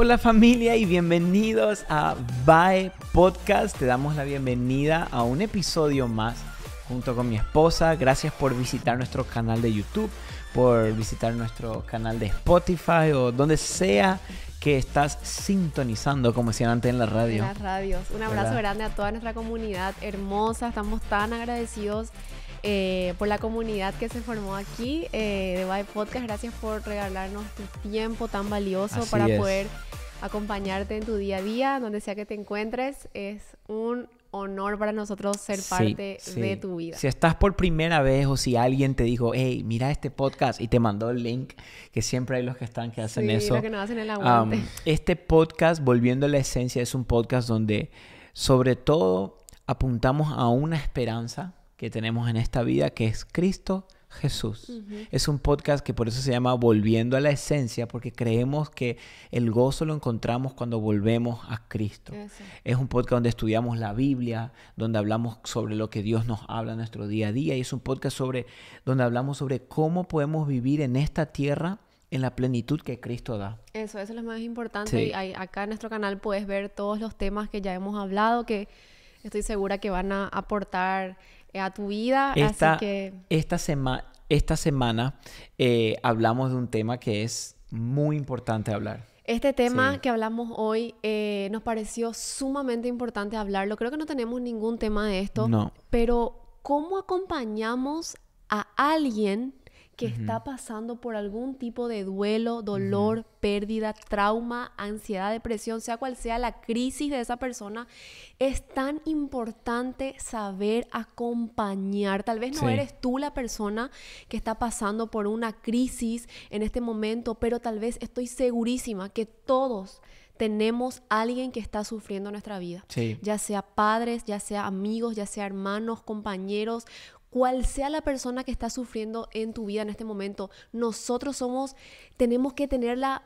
Hola familia y bienvenidos a Bye Podcast. Te damos la bienvenida a un episodio más junto con mi esposa. Gracias por visitar nuestro canal de YouTube, por visitar nuestro canal de Spotify o donde sea que estás sintonizando, como decían antes en la radio. En las radios. Un abrazo grande a toda nuestra comunidad hermosa. Estamos tan agradecidos eh, por la comunidad que se formó aquí eh, de Bye Podcast. Gracias por regalarnos tu tiempo tan valioso para poder acompañarte en tu día a día, donde sea que te encuentres. Es un honor para nosotros ser parte de tu vida. Si estás por primera vez o si alguien te dijo, hey, mira este podcast y te mandó el link, que siempre hay los que están que hacen eso. Um, este podcast, volviendo a la esencia, es un podcast donde sobre todo apuntamos a una esperanza, que tenemos en esta vida, que es Cristo Jesús. Es un podcast que por eso se llama Volviendo a la Esencia, porque creemos que el gozo lo encontramos cuando volvemos a Cristo. Es un podcast donde estudiamos la Biblia, donde hablamos sobre lo que Dios nos habla en nuestro día a día, y es un podcast sobre, donde hablamos sobre cómo podemos vivir en esta tierra en la plenitud que Cristo da. Eso, es lo más importante. Y acá en nuestro canal puedes ver todos los temas que ya hemos hablado, que estoy segura que van a aportar eh, a tu vida. Esta, así que... esta, esta semana eh, hablamos de un tema que es muy importante hablar. Este tema que hablamos hoy eh, nos pareció sumamente importante hablarlo. Creo que no tenemos ningún tema de esto. Pero, ¿cómo acompañamos a alguien que está pasando por algún tipo de duelo, dolor, pérdida, trauma, ansiedad, depresión, sea cual sea la crisis de esa persona, es tan importante saber acompañar. Tal vez no eres tú la persona que está pasando por una crisis en este momento, pero tal vez estoy segurísima que todos tenemos alguien que está sufriendo nuestra vida. Ya sea padres, ya sea amigos, ya sea hermanos, compañeros, cual sea la persona que está sufriendo en tu vida en este momento, nosotros somos, tenemos que tener la,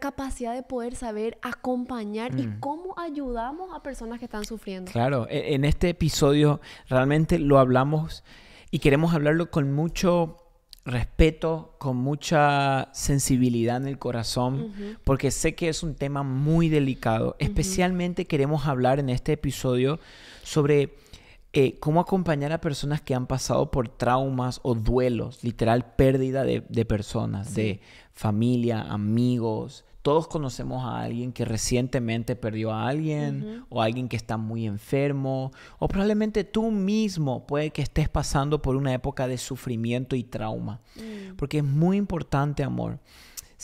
capacidad de poder saber acompañar y mm. cómo ayudamos a personas que están sufriendo. Claro, e, en este episodio realmente lo hablamos y queremos hablarlo con mucho respeto, con mucha sensibilidad en el corazón, porque sé que es un tema muy delicado. Especialmente queremos hablar en este episodio sobre eh, cómo acompañar a personas que han pasado por traumas o duelos, literal pérdida de, personas, de familia, amigos. Todos conocemos a alguien que recientemente perdió a alguien o alguien que está muy enfermo o probablemente tú mismo puede que estés pasando por una época de sufrimiento y trauma. Mm. Porque es muy importante, amor,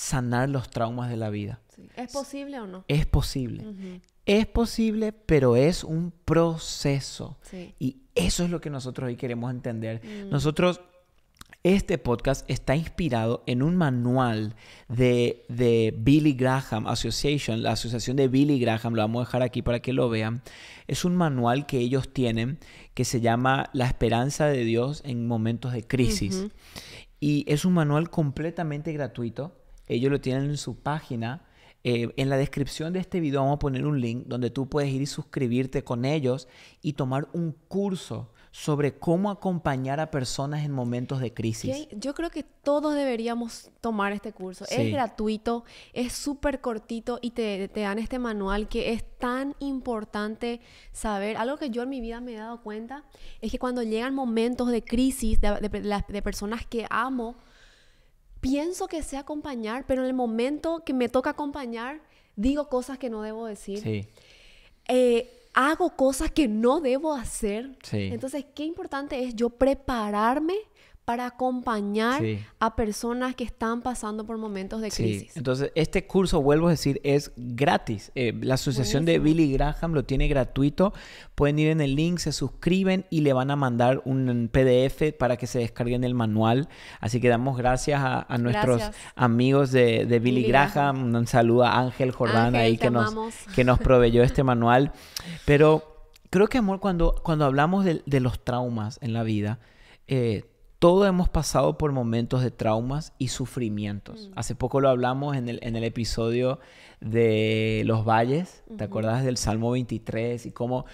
sanar los traumas de la vida. ¿Es posible o no? Es posible. Es posible, pero es un proceso. Y eso es lo que nosotros hoy queremos entender. Mm. Nosotros, este podcast está inspirado en un manual de, Billy Graham Association, la asociación de Billy Graham, lo vamos a dejar aquí para que lo vean. Es un manual que ellos tienen que se llama La esperanza de Dios en momentos de crisis. Y es un manual completamente gratuito ellos lo tienen en su página. Eh, en la descripción de este video vamos a poner un link donde tú puedes ir y suscribirte con ellos y tomar un curso sobre cómo acompañar a personas en momentos de crisis. Yo creo que todos deberíamos tomar este curso. Es gratuito, es súper cortito y te, dan este manual que es tan importante saber. Algo que yo en mi vida me he dado cuenta es que cuando llegan momentos de crisis de personas que amo, pienso que sé acompañar, pero en el momento que me toca acompañar, digo cosas que no debo decir. Eh, hago cosas que no debo hacer. Entonces, qué importante es yo prepararme para acompañar a personas que están pasando por momentos de crisis. Entonces, este curso, vuelvo a decir, es gratis. Eh, la asociación de Billy Graham lo tiene gratuito. Pueden ir en el link, se suscriben y le van a mandar un PDF para que se descarguen el manual. Así que damos gracias a, nuestros amigos de, Billy, Graham. Un saludo a Ángel Jordán ahí que nos, que nos proveyó este manual. Pero creo que, amor, cuando, cuando hablamos de, los traumas en la vida, eh, todos hemos pasado por momentos de traumas y sufrimientos. Mm. Hace poco lo hablamos en el, en el, episodio de los valles, ¿te acuerdas? del Salmo 23 y cómo,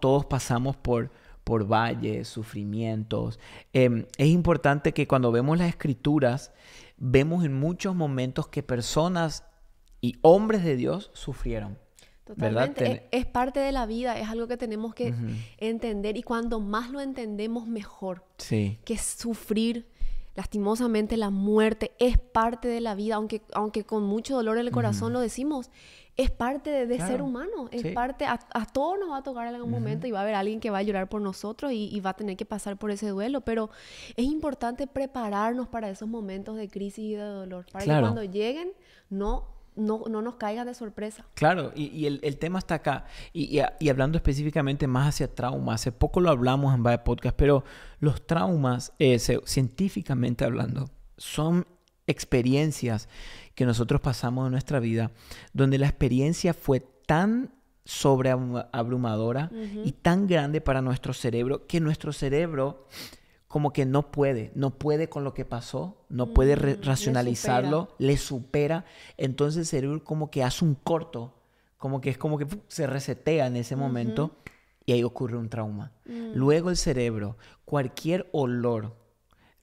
todos pasamos por, por valles, sufrimientos? Em, es importante que cuando vemos las escrituras, vemos en muchos momentos que personas y hombres de Dios sufrieron. Es, parte de la vida, es algo que tenemos que entender y cuando más lo entendemos, mejor. Sí. Que sufrir, lastimosamente, la muerte es parte de la vida, aunque, aunque con mucho dolor en el corazón lo decimos, es parte de, ser humano, es parte, a, todos nos va a tocar en algún momento y va a haber alguien que va a llorar por nosotros y, va a tener que pasar por ese duelo, pero es importante prepararnos para esos momentos de crisis y de dolor, para que cuando lleguen no no, nos caiga de sorpresa. Claro, y, el, tema está acá. Y, hablando específicamente más hacia trauma, hace poco lo hablamos en varios Podcast, pero los traumas, eh, científicamente hablando, son experiencias que nosotros pasamos en nuestra vida, donde la experiencia fue tan sobreabrumadora y tan grande para nuestro cerebro que nuestro cerebro como que no puede, no puede con lo que pasó, no mm, puede racionalizarlo, le supera. Entonces el cerebro como que hace un corto, como que es como que se resetea en ese momento y ahí ocurre un trauma. Mm. Luego el cerebro, cualquier olor,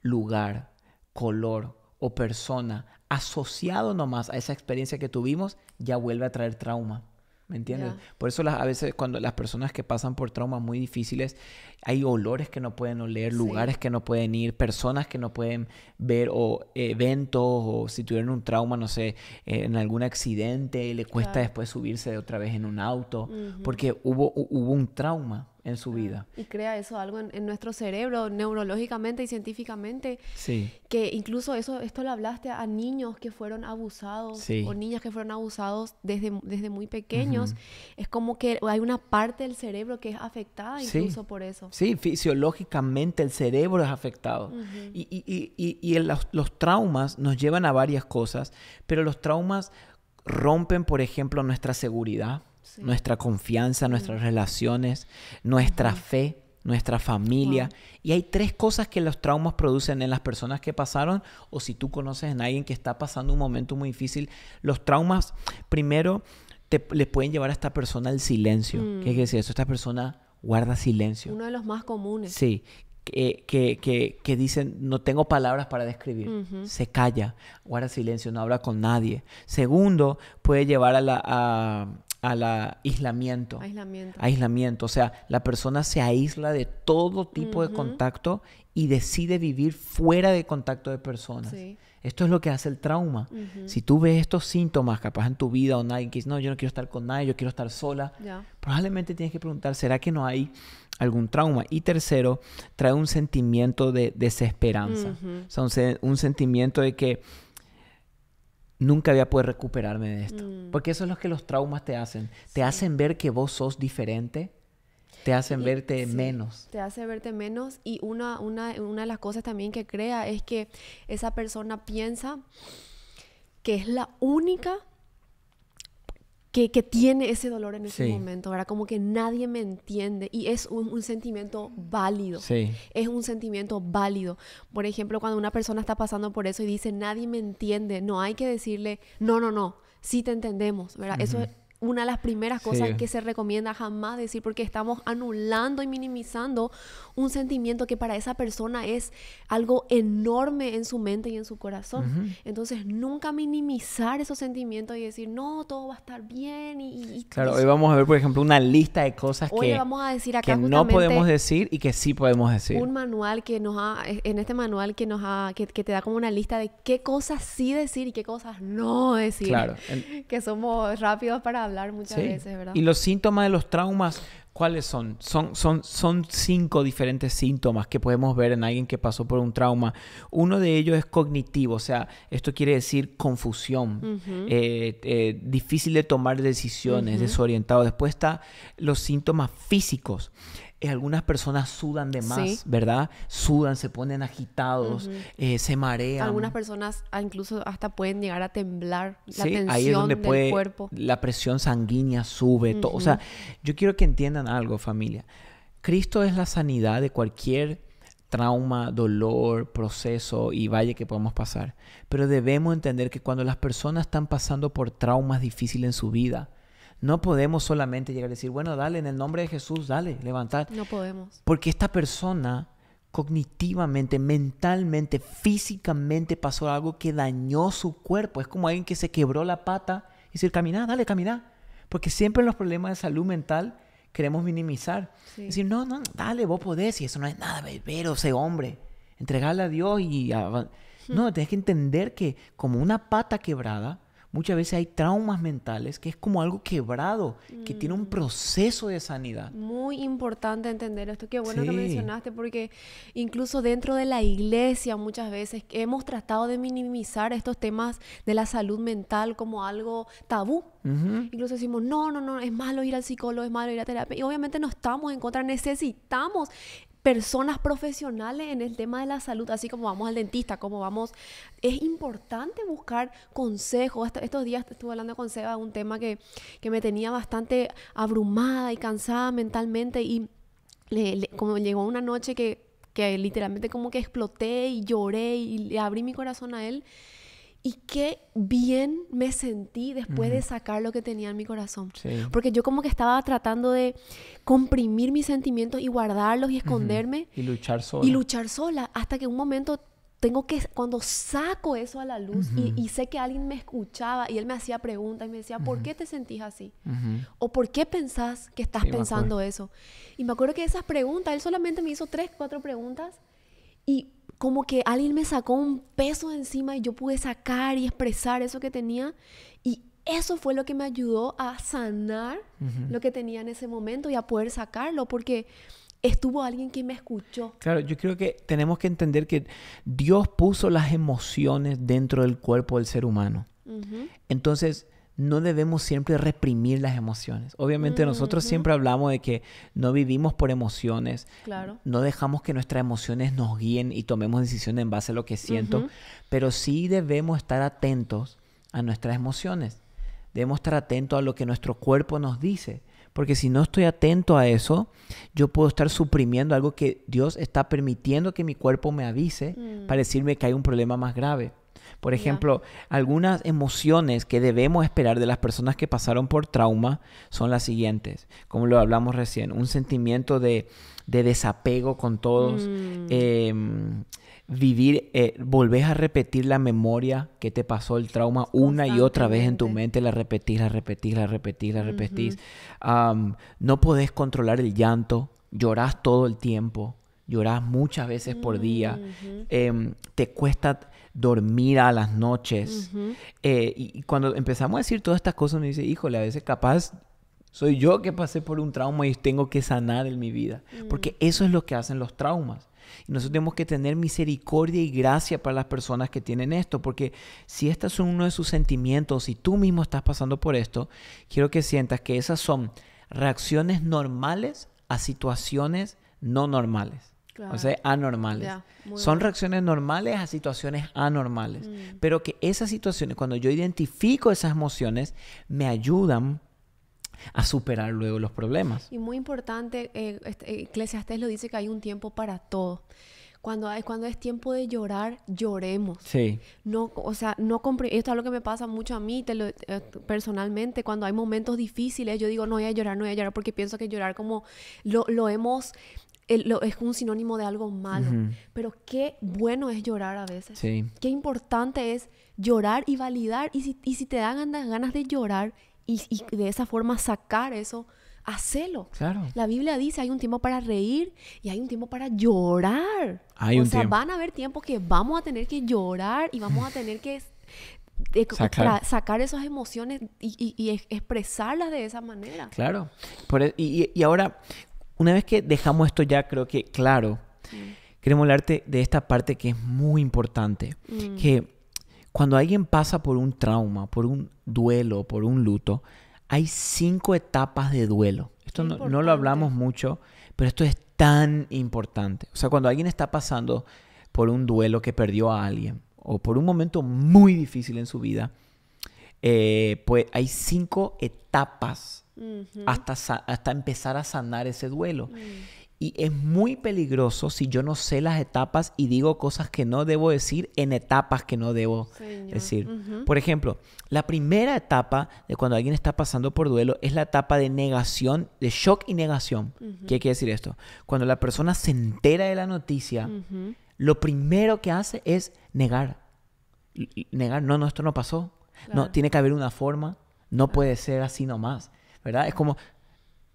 lugar, color o persona asociado nomás a esa experiencia que tuvimos, ya vuelve a traer trauma. ¿Me entiendes? Por eso las, a veces cuando las personas que pasan por traumas muy difíciles, hay olores que no pueden oler, lugares que no pueden ir, personas que no pueden ver o eventos o si tuvieron un trauma, no sé, eh, en algún accidente, le cuesta después subirse de otra vez en un auto, porque hubo, hubo un trauma en su ah, vida. Y crea eso algo en, nuestro cerebro, neurológicamente y científicamente. Sí. Que incluso eso, esto lo hablaste a niños que fueron abusados o niñas que fueron abusados desde, desde muy pequeños. Es como que hay una parte del cerebro que es afectada incluso por eso. Sí, fisiológicamente el cerebro es afectado. Y, y, los traumas nos llevan a varias cosas, pero los traumas rompen, por ejemplo, nuestra seguridad nuestra confianza, nuestras relaciones, nuestra fe, nuestra familia. Y hay tres cosas que los traumas producen en las personas que pasaron o si tú conoces a alguien que está pasando un momento muy difícil. Los traumas, primero, le pueden llevar a esta persona al silencio. Mm. ¿Qué quiere decir eso? Esta persona guarda silencio. Uno de los más comunes. Sí. Que, que, dicen, no tengo palabras para describir. Se calla, guarda silencio, no habla con nadie. Segundo, puede llevar a la, al aislamiento. aislamiento. Aislamiento. O sea, la persona se aísla de todo tipo de contacto y decide vivir fuera de contacto de personas. Esto es lo que hace el trauma. Si tú ves estos síntomas, capaz en tu vida o nadie que dice, no, yo no quiero estar con nadie, yo quiero estar sola, probablemente tienes que preguntar, ¿será que no hay algún trauma? Y tercero, trae un sentimiento de desesperanza. O sea, un sentimiento de que nunca voy a poder recuperarme de esto. Mm. Porque eso es lo que los traumas te hacen. Te hacen ver que vos sos diferente, te hacen verte menos. Te hace verte menos y una, una, una de las cosas también que crea es que esa persona piensa que es la única que, tiene ese dolor en ese momento, ¿verdad? Como que nadie me entiende y es un, sentimiento válido. Sí. Es un sentimiento válido. Por ejemplo, cuando una persona está pasando por eso y dice, nadie me entiende, no hay que decirle, no, no, no, sí te entendemos, ¿verdad? Eso es una de las primeras cosas que se recomienda jamás decir porque estamos anulando y minimizando un sentimiento que para esa persona es algo enorme en su mente y en su corazón. Entonces, nunca minimizar esos sentimientos y decir, no, todo va a estar bien. Y, claro, hoy vamos a ver, por ejemplo, una lista de cosas que, vamos a decir acá que no podemos decir y que sí podemos decir. Un manual que nos ha, e, en este manual que nos ha, que, te da como una lista de qué cosas sí decir y qué cosas no decir. Claro. Que somos rápidos para hablar y los síntomas de los traumas, ¿cuáles son? son? Son, son? cinco diferentes síntomas que podemos ver en alguien que pasó por un trauma. Uno de ellos es cognitivo, o sea, esto quiere decir confusión, eh, eh, difícil de tomar decisiones, desorientado. Después están los síntomas físicos. Eh, algunas personas sudan de más, ¿verdad? Sudan, se ponen agitados, eh, se marean. Algunas personas ah, incluso hasta pueden llegar a temblar la tensión ahí donde puede, cuerpo. La presión sanguínea sube, O sea, yo quiero que entiendan algo, familia. Cristo es la sanidad de cualquier trauma, dolor, proceso y valle que podemos pasar. Pero debemos entender que cuando las personas están pasando por traumas difíciles en su vida, no podemos solamente llegar a decir, bueno, dale, en el nombre de Jesús, dale, levantar. No podemos. Porque esta persona cognitivamente, mentalmente, físicamente pasó algo que dañó su cuerpo. Es como alguien que se quebró la pata y decir, camina, dale, camina. Porque siempre los problemas de salud mental queremos minimizar. Decir, no, no, dale, vos podés, y eso no es nada, o sé hombre. Entregarle a Dios y... Hmm. No, tienes que entender que como una pata quebrada, muchas veces hay traumas mentales que es como algo quebrado, que tiene un mm. proceso de sanidad. Muy importante entender esto, qué bueno que mencionaste, porque incluso dentro de la iglesia muchas veces hemos tratado de minimizar estos temas de la salud mental como algo tabú. Incluso decimos, no, no, no, es malo ir al psicólogo, es malo ir a terapia. Y obviamente no estamos en contra, necesitamos personas profesionales en el tema de la salud, así como vamos al dentista, como vamos... Es importante buscar consejos. Estos días estuve hablando con Seba de un tema que, que me tenía bastante abrumada y cansada mentalmente y como llegó una noche que, que literalmente como que exploté y lloré y le abrí mi corazón a él. Y qué bien me sentí después de sacar lo que tenía en mi corazón. Porque yo como que estaba tratando de comprimir mis sentimientos y guardarlos y esconderme. Y luchar sola. Y luchar sola. Hasta que un momento tengo que, cuando saco eso a la luz y, sé que alguien me escuchaba y él me hacía preguntas y me decía, ¿por qué te sentís así? ¿O por qué pensás que estás pensando eso? Y me acuerdo que esas preguntas, él solamente me hizo tres, cuatro preguntas y como que alguien me sacó un peso de encima y yo pude sacar y expresar eso que tenía. Y eso fue lo que me ayudó a sanar lo que tenía en ese momento y a poder sacarlo, porque estuvo alguien que me escuchó. Claro, yo creo que tenemos que entender que Dios puso las emociones dentro del cuerpo del ser humano. Entonces, no debemos siempre reprimir las emociones. Obviamente nosotros siempre hablamos de que no vivimos por emociones, claro. no dejamos que nuestras emociones nos guíen y tomemos decisiones en base a lo que siento, pero sí debemos estar atentos a nuestras emociones, debemos estar atentos a lo que nuestro cuerpo nos dice, porque si no estoy atento a eso, yo puedo estar suprimiendo algo que Dios está permitiendo que mi cuerpo me avise mm. para decirme que hay un problema más grave. Por ejemplo, algunas emociones que debemos esperar de las personas que pasaron por trauma son las siguientes, como lo hablamos recién, un sentimiento de, desapego con todos, mm. em, vivir, eh, volvés a repetir la memoria que te pasó el trauma una y otra vez en tu mente, la repetís, la repetís, la repetís, la repetís. no podés controlar el llanto, llorás todo el tiempo, llorás muchas veces por día, em, te cuesta dormir a las noches. Eh, y, cuando empezamos a decir todas estas cosas, me dice, híjole, a veces capaz soy yo que pasé por un trauma y tengo que sanar en mi vida. Mm. Porque eso es lo que hacen los traumas. Y nosotros tenemos que tener misericordia y gracia para las personas que tienen esto, porque si estas son uno de sus sentimientos, y tú mismo estás pasando por esto, quiero que sientas que esas son reacciones normales a situaciones no normales. O sea, anormales. Son reacciones normales a situaciones anormales. Mm. Pero que esas situaciones, cuando yo identifico esas emociones, me ayudan a superar luego los problemas. Y muy importante, eh, este, eh lo dice que hay un tiempo para todo. Cuando, hay, cuando es tiempo de llorar, lloremos. Sí. No, o sea, no esto es lo que me pasa mucho a mí eh, personalmente. Cuando hay momentos difíciles, yo digo, no voy a llorar, no voy a llorar, porque pienso que llorar como lo, lo hemos es un sinónimo de algo malo. Pero qué bueno es llorar a veces. Qué importante es llorar y validar. Y si, si te dan ganas de llorar y, de esa forma sacar eso, hacelo. Claro. La Biblia dice, hay un tiempo para reír y hay un tiempo para llorar. Hay o sea, van a haber tiempos que vamos a tener que llorar y vamos a tener que sacar. esas emociones y, expresarlas de esa manera. Claro. E, y, ahora, una vez que dejamos esto ya creo que claro, mm. queremos hablarte de esta parte que es muy importante, mm. que cuando alguien pasa por un trauma, por un duelo, por un luto, hay cinco etapas de duelo. Esto no, lo hablamos mucho, pero esto es tan importante. O sea, cuando alguien está pasando por un duelo que perdió a alguien o por un momento muy difícil en su vida, eh, pues hay cinco etapas hasta, hasta, empezar a sanar ese duelo. Mm. Y es muy peligroso si yo no sé las etapas y digo cosas que no debo decir en etapas que no debo decir. Por ejemplo, la primera etapa de cuando alguien está pasando por duelo es la etapa de negación, de shock y negación. ¿Qué quiere decir esto? Cuando la persona se entera de la noticia, lo primero que hace es negar. Negar, no, no, esto no pasó. No, tiene que haber una forma. No puede ser así nomás. ¿verdad? Es como,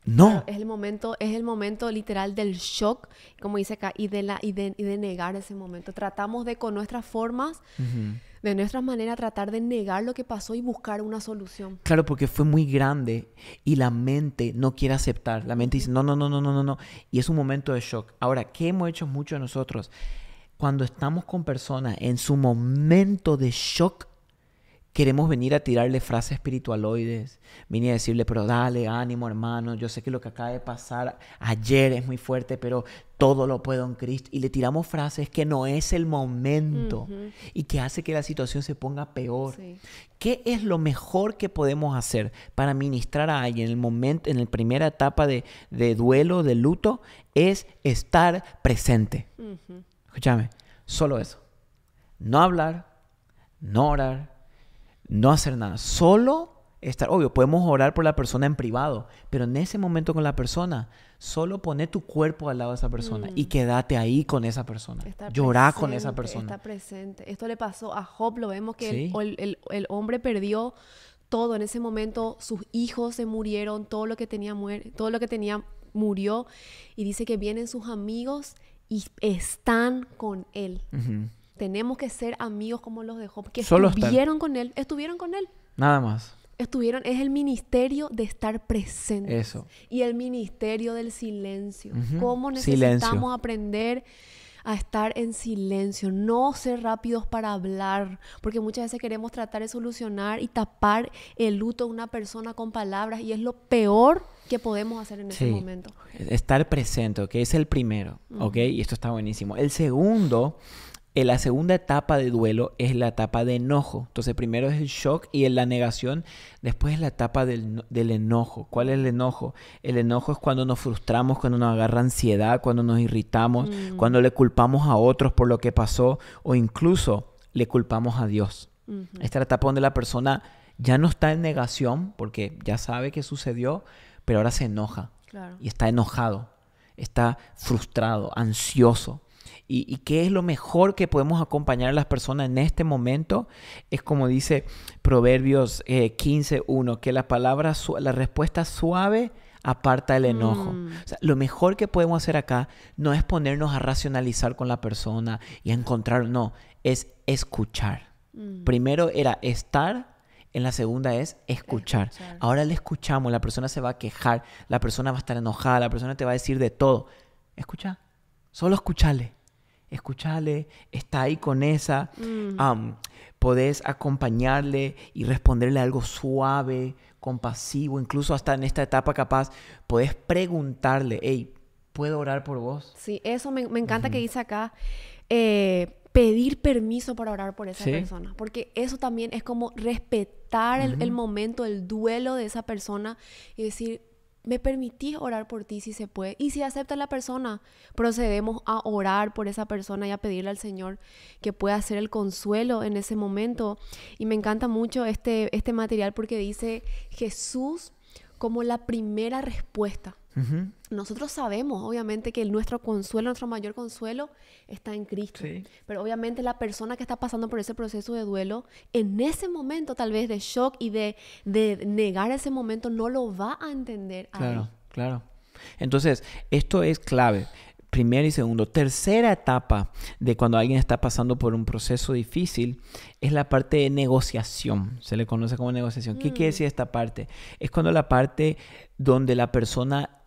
no. es el momento, es el momento literal del shock, como dice acá, y de, la, y de, negar ese momento. Tratamos de con nuestras formas, de nuestras maneras, tratar de negar lo que pasó y buscar una solución. Claro, porque fue muy grande y la mente no quiere aceptar. La mente dice, no, no, no, no, no, no, no. Y es un momento de shock. Ahora, ¿qué hemos hecho muchos de nosotros? Cuando estamos con personas en su momento de shock, queremos venir a tirarle frases espiritualoides. Vine a decirle, pero dale, ánimo hermano, yo sé que lo que acaba de pasar ayer es muy fuerte, pero todo lo puedo en Cristo. Y le tiramos frases que no es el momento y que hace que la situación se ponga peor. ¿Qué es lo mejor que podemos hacer para ministrar a alguien en el momento, en la primera etapa de, duelo, de luto? Es estar presente. Escúchame, solo eso. No hablar, no orar, no hacer nada, solo estar, obvio, podemos orar por la persona en privado, pero en ese momento con la persona, solo pone tu cuerpo al lado de esa persona y mm. quédate ahí con esa persona. Llorar con esa persona. Está presente. Esto le pasó a Job, lo vemos que el, hombre perdió todo en ese momento, sus hijos se murieron, todo lo que tenía, todo lo que tenía murió y dice que vienen sus amigos y están con él. Tenemos que ser amigos como los de Job, que estuvieron con él, estuvieron con él. Nada más. Estuvieron, es el ministerio de estar presente. Eso. Y el ministerio del silencio. ¿Cómo necesitamos aprender? a estar en silencio, no ser rápidos para hablar, porque muchas veces queremos tratar de solucionar y tapar el luto de una persona con palabras y es lo peor que podemos hacer en ese momento. Estar presente, que es el primero, ¿ok? Y esto está buenísimo. El segundo la segunda etapa de duelo es la etapa de enojo. Entonces, primero es el shock y la negación, después es la etapa del, enojo. ¿Cuál es el enojo? El enojo es cuando nos frustramos, cuando nos agarra ansiedad, cuando nos irritamos, mm. cuando le culpamos a otros por lo que pasó o incluso le culpamos a Dios. Esta es la etapa donde la persona ya no está en negación porque ya sabe que sucedió, pero ahora se enoja y está enojado, está frustrado, ansioso y, qué es lo mejor que podemos acompañar a las personas en este momento, es como dice Proverbios 15.1, eh, que la palabra, la respuesta suave aparta el enojo. Mm. lo mejor que podemos hacer acá no es ponernos a racionalizar con la persona y a encontrar, no, es escuchar. Mm. Primero era estar, en la segunda es escuchar. Ahora le escuchamos, la persona se va a quejar, la persona va a estar enojada, la persona te va a decir de todo. Escucha, solo escucharle Escucharle, está ahí con esa, mm. podés acompañarle y responderle algo suave, compasivo, incluso hasta en esta etapa capaz, podés preguntarle, hey, ¿puedo orar por vos? Sí, eso me, encanta que dice acá. Eh, pedir permiso para orar por esa persona, porque eso también es como respetar el momento, el duelo de esa persona y decir, me permitís orar por ti si se puede. Y si acepta la persona, procedemos a orar por esa persona y a pedirle al Señor que pueda hacer el consuelo en ese momento. Y me encanta mucho este, este material porque dice Jesús como la primera respuesta. Nosotros sabemos, obviamente, que nuestro consuelo, nuestro mayor consuelo está en Cristo. Pero obviamente la persona que está pasando por ese proceso de duelo, en ese momento tal vez de shock y de, de negar ese momento, no lo va a entender. Claro, a claro. Entonces, esto es clave primera y segundo. Tercera etapa de cuando alguien está pasando por un proceso difícil es la parte de negociación. Se le conoce como negociación. ¿Qué quiere mm. decir esta parte? Es cuando la parte donde la persona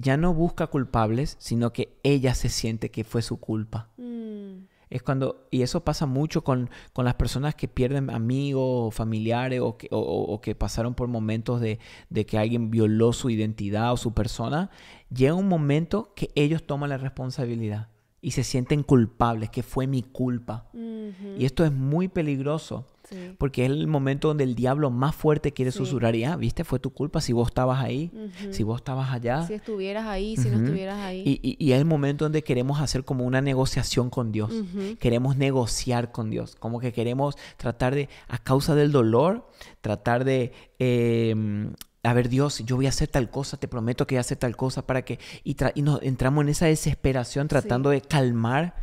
ya no busca culpables, sino que ella se siente que fue su culpa. Mm. Es cuando, y eso pasa mucho con, las personas que pierden amigos familiares o que, o, que pasaron por momentos de, que alguien violó su identidad o su persona. Llega un momento que ellos toman la responsabilidad y se sienten culpables, que fue mi culpa. Mm-hmm. Y esto es muy peligroso porque es el momento donde el diablo más fuerte quiere susurrar y, viste, fue tu culpa si vos estabas ahí, si vos estabas allá. Si estuvieras ahí, si no estuvieras ahí. Y, es el momento donde queremos hacer como una negociación con Dios. Queremos negociar con Dios. Como que queremos tratar de, a causa del dolor, tratar de... Em, a ver Dios, yo voy a hacer tal cosa, te prometo que voy a hacer tal cosa para que... Y, nos entramos en esa desesperación tratando de calmar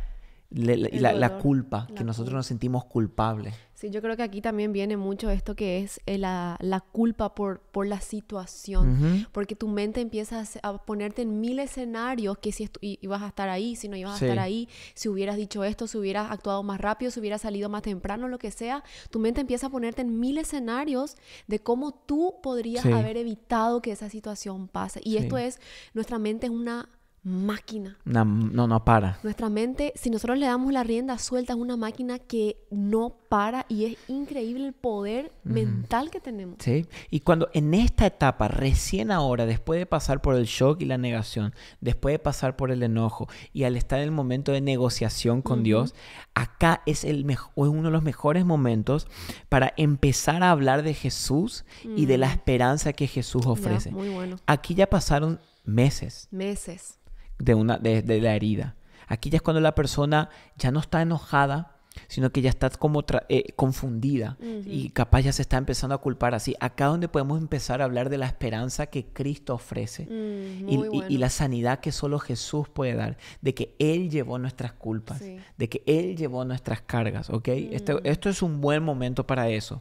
la, culpa, que nosotros nos sentimos culpables. Sí, yo creo que aquí también viene mucho esto que es eh, la, culpa por, por la situación, porque tu mente empieza a, ponerte en mil escenarios que si ibas a estar ahí, si no ibas a estar ahí, si hubieras dicho esto, si hubieras actuado más rápido, si hubieras salido más temprano, lo que sea, tu mente empieza a ponerte en mil escenarios de cómo tú podrías haber evitado que esa situación pase. Y esto es, nuestra mente es una máquina. No, no, para. Nuestra mente, si nosotros le damos la rienda suelta, es una máquina que no para y es increíble el poder mental que tenemos. Sí, y cuando en esta etapa, recién ahora, después de pasar por el shock y la negación, después de pasar por el enojo y al estar en el momento de negociación con Dios, acá es, el es uno de los mejores momentos para empezar a hablar de Jesús y de la esperanza que Jesús ofrece. muy bueno. Aquí ya pasaron meses. Meses de, una, de, la herida. Aquí ya es cuando la persona ya no está enojada, sino que ya está como eh, confundida y capaz ya se está empezando a culpar así. Acá donde podemos empezar a hablar de la esperanza que Cristo ofrece y, la sanidad que solo Jesús puede dar, de que Él llevó nuestras culpas, de que Él llevó nuestras cargas, ¿ok? esto es un buen momento para eso.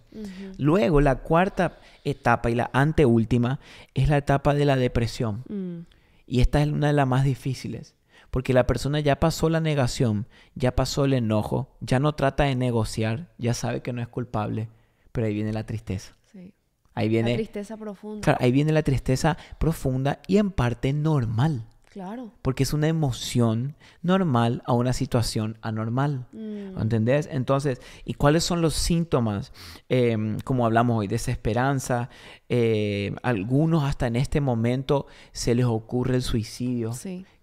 Luego, la cuarta etapa y la anteúltima es la etapa de la depresión. Mm. Y esta es una de las más difíciles, porque la persona ya pasó la negación, ya pasó el enojo, ya no trata de negociar, ya sabe que no es culpable, pero ahí viene la tristeza. Ahí viene la tristeza profunda. ahí viene la tristeza profunda y en parte normal. Claro. Porque es una emoción normal a una situación anormal. Mm. ¿Entendés? Entonces, ¿y cuáles son los síntomas? Em, como hablamos hoy, desesperanza. Em, algunos hasta en este momento se les ocurre el suicidio.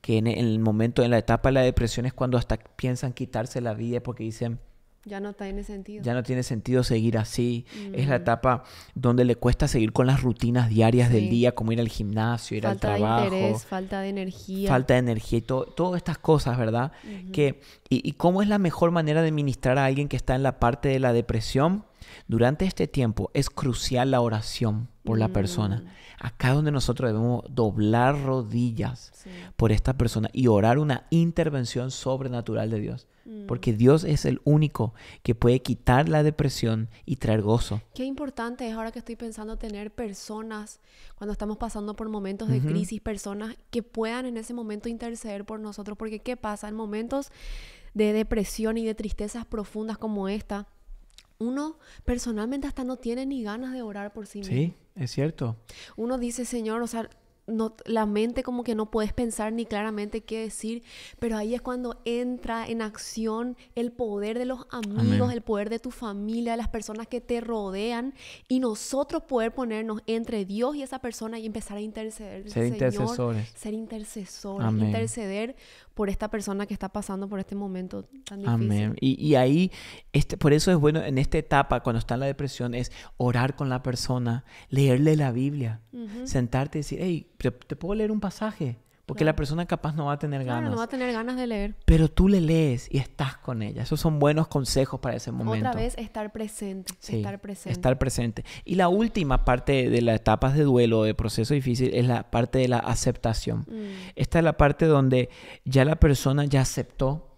Que en el momento, en la etapa de la depresión es cuando hasta piensan quitarse la vida porque dicen ya no tiene sentido. Ya no tiene sentido seguir así. Es la mm. etapa donde le cuesta seguir con las rutinas diarias del día, como ir al gimnasio, ir al trabajo. Falta de interés, falta de energía. Falta de energía y todas estas cosas, ¿verdad? que, y, y, cómo es la mejor manera de ministrar a alguien que está en la parte de la depresión? Durante este tiempo es crucial la oración por la persona. Mm. Acá donde nosotros debemos doblar rodillas por esta persona y orar una intervención sobrenatural de Dios. Mm. Porque Dios es el único que puede quitar la depresión y traer gozo. Qué importante es ahora que estoy pensando tener personas, cuando estamos pasando por momentos de crisis, personas que puedan en ese momento interceder por nosotros. Porque ¿qué pasa en momentos de depresión y de tristezas profundas como esta? uno personalmente hasta no tiene ni ganas de orar por sí mismo. Sí, es cierto. Uno dice, Señor, o sea, no, la mente como que no puedes pensar ni claramente qué decir, pero ahí es cuando entra en acción el poder de los amigos, el poder de tu familia, las personas que te rodean y nosotros poder ponernos entre Dios y esa persona y empezar a interceder. Ser intercesores. Ser intercesores, interceder por esta persona que está pasando por este momento tan difícil. Amén. Y, ahí, este, por eso es bueno en esta etapa, cuando está en la depresión, es orar con la persona, leerle la Biblia, sentarte y decir, hey, ¿te, puedo leer un pasaje? Porque la persona capaz no va a tener ganas. no va a tener ganas de leer. Pero tú le lees y estás con ella. Esos son buenos consejos para ese momento. Otra vez, estar presente. Sí, estar presente. Estar presente. Y la última parte de las etapas de duelo, de proceso difícil, es la parte de la aceptación. Mm. Esta es la parte donde ya la persona ya aceptó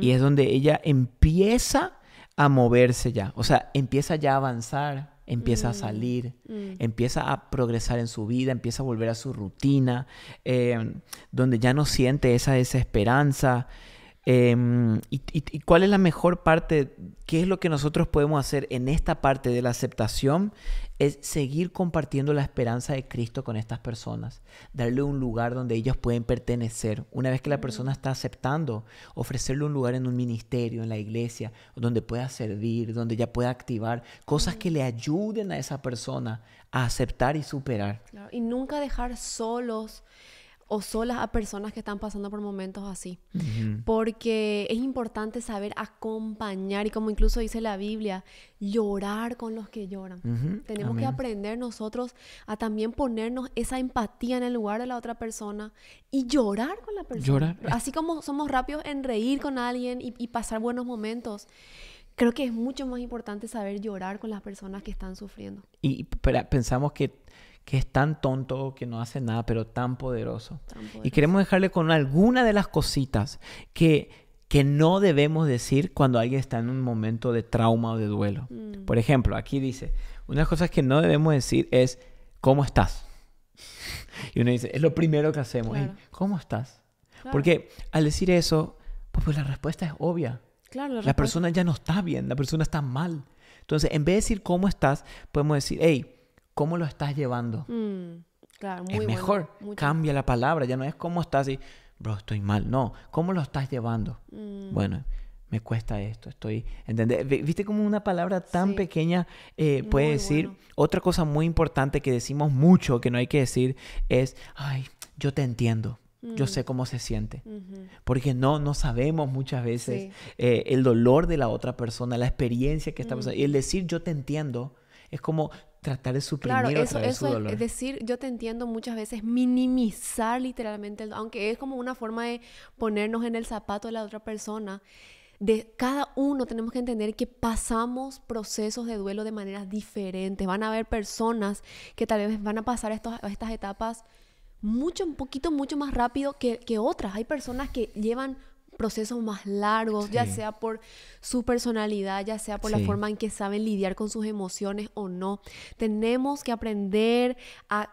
y es donde ella empieza a moverse ya. O sea, empieza ya a avanzar empieza a mm, salir, mm. empieza a progresar en su vida, empieza a volver a su rutina, eh, donde ya no siente esa desesperanza. Em, y, cuál es la mejor parte? ¿Qué es lo que nosotros podemos hacer en esta parte de la aceptación? Es seguir compartiendo la esperanza de Cristo con estas personas, darle un lugar donde ellos pueden pertenecer. Una vez que la persona está aceptando, ofrecerle un lugar en un ministerio, en la iglesia, donde pueda servir, donde ya pueda activar cosas que le ayuden a esa persona a aceptar y superar. y nunca dejar solos o solas a personas que están pasando por momentos así. Porque es importante saber acompañar y como incluso dice la Biblia, llorar con los que lloran. Tenemos que aprender nosotros a también ponernos esa empatía en el lugar de la otra persona y llorar con la persona. Así como somos rápidos en reír con alguien y, pasar buenos momentos creo que es mucho más importante saber llorar con las personas que están sufriendo. Y pensamos que que es tan tonto, que no hace nada, pero tan poderoso. Y queremos dejarle con alguna de las cositas que, que no debemos decir cuando alguien está en un momento de trauma o de duelo. Mm. Por ejemplo, aquí dice, una de las cosas que no debemos decir es, ¿cómo estás? Y uno dice, es lo primero que hacemos, ¿eh? ¿cómo estás? Porque al decir eso, pues, pues, la respuesta es obvia. Claro, la, persona ya no está bien, la persona está mal. Entonces, en vez de decir cómo estás, podemos decir, hey, cómo lo estás llevando. Mm, claro, muy es mejor. Cambia la palabra, ya no es cómo estás y, bro, estoy mal. No, cómo lo estás llevando. Mm. Bueno, me cuesta esto, estoy, ¿entendés? ¿Viste cómo una palabra tan pequeña eh, puede decir? Otra cosa muy importante que decimos mucho, que no hay que decir, es, ay, yo te entiendo. Yo mm. sé cómo se siente, porque no, no sabemos muchas veces eh, el dolor de la otra persona, la experiencia que está pasando. Y el decir yo te entiendo es como tratar de suprimir claro, eso, eso Es decir, yo te entiendo muchas veces minimizar literalmente, aunque es como una forma de ponernos en el zapato de la otra persona. De cada uno tenemos que entender que pasamos procesos de duelo de maneras diferentes. Van a haber personas que tal vez van a pasar estas etapas mucho, un poquito, mucho más rápido que, que otras. Hay personas que llevan procesos más largos, ya sea por su personalidad, ya sea por la forma en que saben lidiar con sus emociones o no. Tenemos que aprender a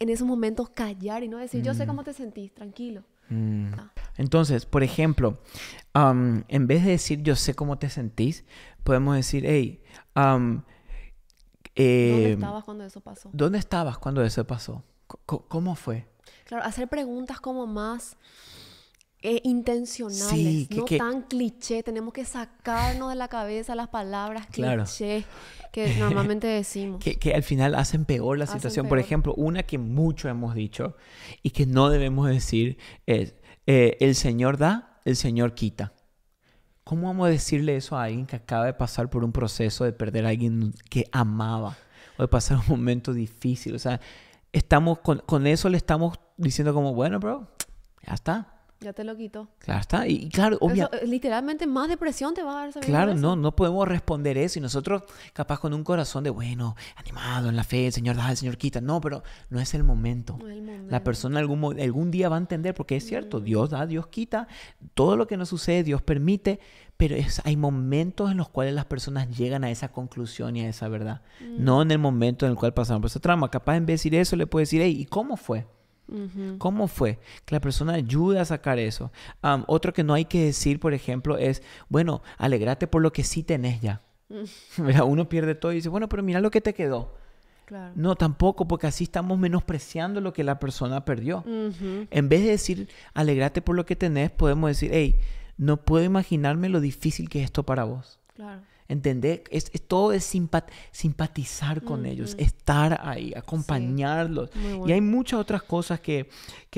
en esos momentos callar y no decir, yo sé mm. cómo te sentís, tranquilo. Mm. Ah. Entonces, por ejemplo, en vez de decir yo sé cómo te sentís, podemos decir, hey, ¿dónde eh, estabas cuando eso pasó? ¿Dónde estabas cuando eso pasó? ¿Cómo fue? Claro, hacer preguntas como más eh, intencionales, no tan cliché. Tenemos que sacarnos de la cabeza las palabras claro. cliché que normalmente decimos. que, al final hacen peor la situación. Por ejemplo, una que mucho hemos dicho y que no debemos decir es, eh, el Señor da, el Señor quita. ¿Cómo vamos a decirle eso a alguien que acaba de pasar por un proceso de perder a alguien que amaba o de pasar un momento difícil? O sea, estamos con, con eso le estamos diciendo como, bueno, bro, ya está ya te lo quito. Claro está. Y, claro, obviamente. Eh, literalmente más depresión te va a dar Claro, no, no podemos responder eso. Y nosotros, capaz con un corazón de, bueno, animado en la fe, el Señor da, el Señor quita. No, pero no es el momento. No es el momento. La persona algún, algún día va a entender, porque es cierto, mm. Dios da, Dios quita. Todo lo que nos sucede, Dios permite. Pero hay momentos en los cuales las personas llegan a esa conclusión y a esa verdad. Mm. No en el momento en el cual pasamos por esa trama. Capaz en vez de decir eso, le puede decir, hey, ¿y cómo fue? ¿Cómo fue? Que la persona ayuda a sacar eso. otro que no hay que decir, por ejemplo, es, bueno, alegrate por lo que sí tenés ya. Mm. uno pierde todo y dice, bueno, pero mira lo que te quedó. No, tampoco, porque así estamos menospreciando lo que la persona perdió. En vez de decir, alegrate por lo que tenés, podemos decir, hey, no puedo imaginarme lo difícil que es esto para vos. Claro. Entender, Es, todo es simpatizar con ellos, estar ahí, acompañarlos. Y hay muchas otras cosas que,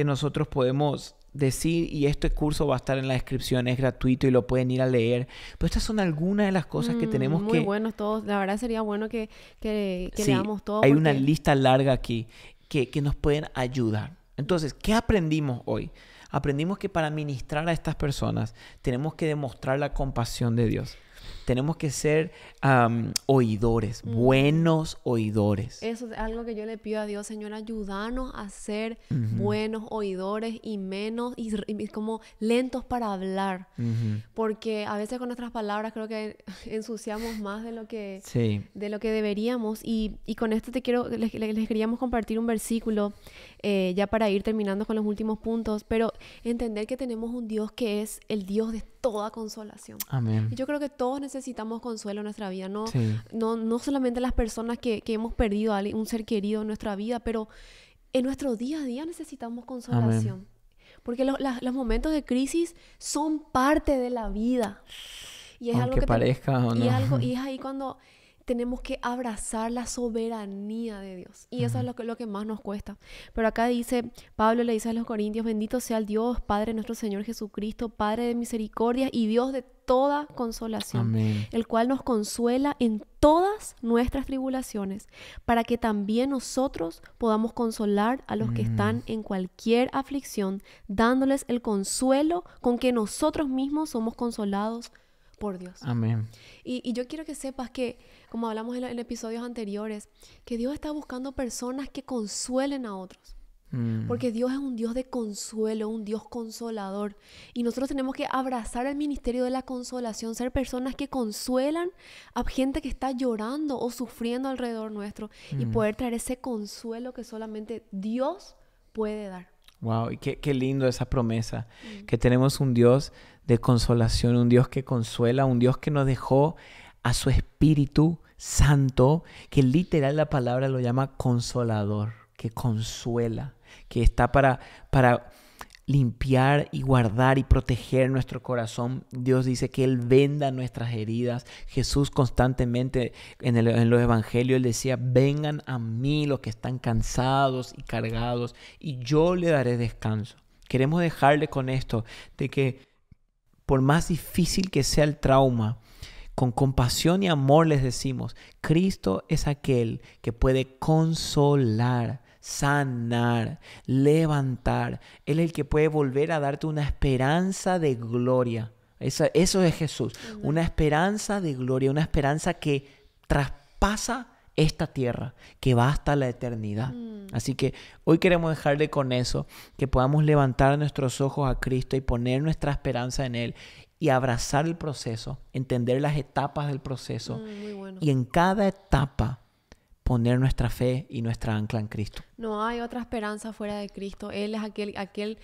nosotros podemos decir, y este curso va a estar en la descripción, es gratuito y lo pueden ir a leer. Pero estas son algunas de las cosas que mm, tenemos que... Muy buenos todos, la verdad sería bueno que, que, sí, leamos Hay una lista larga aquí que, que nos pueden ayudar. Entonces, ¿qué aprendimos hoy? Aprendimos que para ministrar a estas personas tenemos que demostrar la compasión de Dios tenemos que ser oidores, mm. buenos oidores. Eso es algo que yo le pido a Dios, Señor, ayúdanos a ser buenos oidores y menos, y, como lentos para hablar. Porque a veces con nuestras palabras creo que ensuciamos más de lo que, de lo que deberíamos. Y, y con esto te quiero, les, les queríamos compartir un versículo eh, ya para ir terminando con los últimos puntos, pero entender que tenemos un Dios que es el Dios de toda consolación. Amén. Y yo creo que todos necesitamos consuelo en nuestra vida, no, no, no solamente las personas que, hemos perdido a un ser querido en nuestra vida, pero en nuestro día a día necesitamos consolación. Porque los momentos de crisis son parte de la vida. Y es algo que parezca o no. y es ahí cuando tenemos que abrazar la soberanía de Dios. Y eso es lo que, lo que más nos cuesta. Pero acá dice, Pablo le dice a los Corintios, bendito sea el Dios, Padre nuestro Señor Jesucristo, Padre de misericordia y Dios de toda consolación, el cual nos consuela en todas nuestras tribulaciones, para que también nosotros podamos consolar a los que mm. están en cualquier aflicción, dándoles el consuelo con que nosotros mismos somos consolados por Dios. Amén. Y, yo quiero que sepas que, como hablamos en, episodios anteriores, que Dios está buscando personas que consuelen a otros. Mm. Porque Dios es un Dios de consuelo, un Dios consolador. Y nosotros tenemos que abrazar el ministerio de la consolación, ser personas que consuelan a gente que está llorando o sufriendo alrededor nuestro y mm. poder traer ese consuelo que solamente Dios puede dar. Wow, y qué, qué lindo esa promesa, mm. que tenemos un Dios de consolación, un Dios que consuela, un Dios que nos dejó a su Espíritu Santo, que literal la palabra lo llama consolador, que consuela, que está para, para limpiar y guardar y proteger nuestro corazón. Dios dice que Él venda nuestras heridas. Jesús constantemente en, los evangelios decía, vengan a mí los que están cansados y cargados y yo le daré descanso. Queremos dejarle con esto, de que por más difícil que sea el trauma, con compasión y amor les decimos, Cristo es aquel que puede consolar sanar, levantar. Él es el que puede volver a darte una esperanza de gloria. Eso, es Jesús. Una esperanza de gloria, una esperanza que traspasa esta tierra, que va hasta la eternidad. Mm. Así que hoy queremos dejarle con eso, que podamos levantar nuestros ojos a Cristo y poner nuestra esperanza en Él y abrazar el proceso, entender las etapas del proceso mm, y en cada etapa poner nuestra fe y nuestra ancla en Cristo. No hay otra esperanza fuera de Cristo. Él es aquel, aquel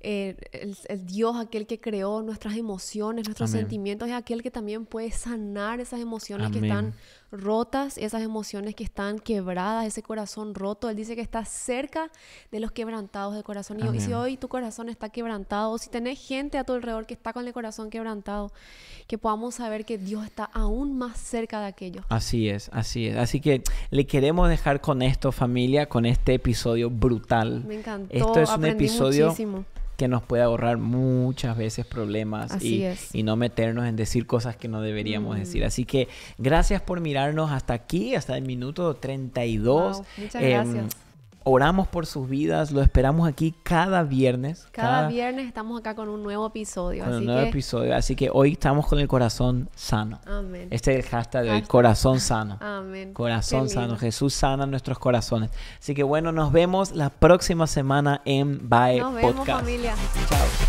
eh, el, Dios, aquel que creó nuestras emociones, nuestros sentimientos, es aquel que también puede sanar esas emociones que están rotas, esas emociones que están quebradas, ese corazón roto. Él dice que está cerca de los quebrantados del corazón. Y, si hoy tu corazón está quebrantado, si tenés gente a tu alrededor que está con el corazón quebrantado, que podamos saber que Dios está aún más cerca de aquello. Así es, así es. Así que le queremos dejar con esto, familia, con este episodio brutal. Me encantó. Esto es un episodio muchísimo que nos puede ahorrar muchas veces problemas y, no meternos en decir cosas que no deberíamos mm. decir. Así que gracias por mirarnos hasta aquí, hasta el minuto 32. Muchas gracias. Em, Oramos por sus vidas, lo esperamos aquí cada viernes. Cada, viernes estamos acá con un nuevo episodio. así un nuevo que... episodio, así que hoy estamos con el corazón sano. Este es el hashtag de hoy, corazón sano. Corazón sano, Jesús sana nuestros corazones. Así que bueno, nos vemos la próxima semana en Bye nos Vemos, familia. Chao.